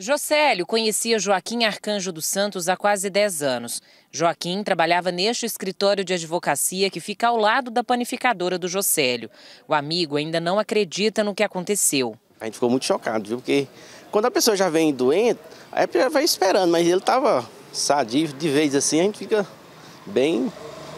Jocélio conhecia Joaquim Arcanjo dos Santos há quase 10 anos. Joaquim trabalhava neste escritório de advocacia que fica ao lado da panificadora do Jocélio. O amigo ainda não acredita no que aconteceu. A gente ficou muito chocado, viu? Porque quando a pessoa já vem doente, aí vai esperando, mas ele estava sadio de vez assim, a gente fica bem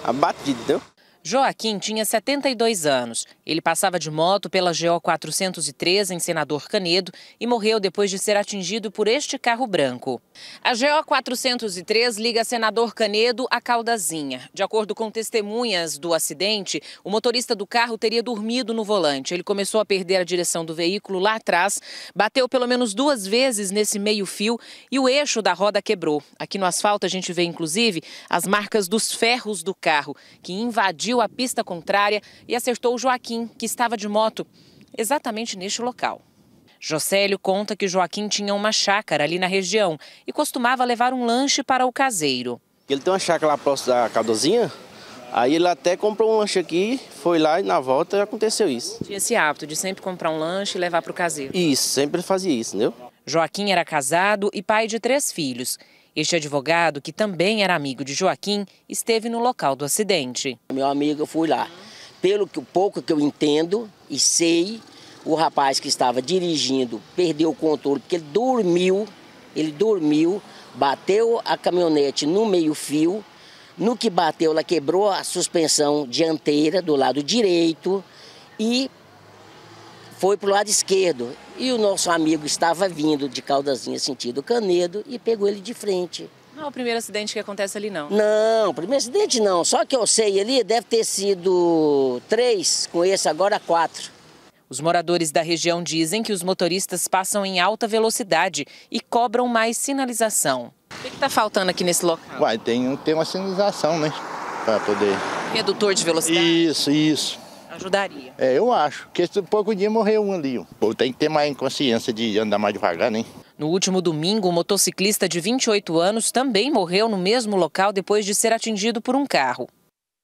abatido, entendeu? Joaquim tinha 72 anos. Ele passava de moto pela GO 403 em Senador Canedo e morreu depois de ser atingido por este carro branco. A GO 403 liga Senador Canedo a Caldazinha. De acordo com testemunhas do acidente, o motorista do carro teria dormido no volante. Ele começou a perder a direção do veículo lá atrás, bateu pelo menos duas vezes nesse meio-fio e o eixo da roda quebrou. Aqui no asfalto a gente vê inclusive as marcas dos ferros do carro que invadiram invadiu a pista contrária e acertou Joaquim, que estava de moto, exatamente neste local. Jocélio conta que Joaquim tinha uma chácara ali na região e costumava levar um lanche para o caseiro. Ele tem uma chácara lá próximo da Caldozinha, aí ele até comprou um lanche aqui, foi lá e na volta aconteceu isso. Tinha esse hábito de sempre comprar um lanche e levar para o caseiro? Isso, sempre fazia isso, entendeu? Joaquim era casado e pai de três filhos. Este advogado, que também era amigo de Joaquim, esteve no local do acidente. Meu amigo, eu fui lá. Pelo que, pouco que eu entendo e sei, o rapaz que estava dirigindo perdeu o controle porque ele dormiu, ele dormiu, bateu a caminhonete no meio-fio. No que bateu, ela quebrou a suspensão dianteira do lado direito e foi para o lado esquerdo. E o nosso amigo estava vindo de Caldazinha, sentido Canedo, e pegou ele de frente. Não é o primeiro acidente que acontece ali, não? Não, primeiro acidente não. Só que eu sei ali, deve ter sido três, com esse agora quatro. Os moradores da região dizem que os motoristas passam em alta velocidade e cobram mais sinalização. O que está faltando aqui nesse local? Uai, tem, tem uma sinalização, né? Para poder. Redutor de velocidade? Isso, isso ajudaria. É, eu acho, porque esse pouco dia morreu um ali. Pô, tem que ter mais consciência de andar mais devagar, né? No último domingo, um motociclista de 28 anos também morreu no mesmo local depois de ser atingido por um carro.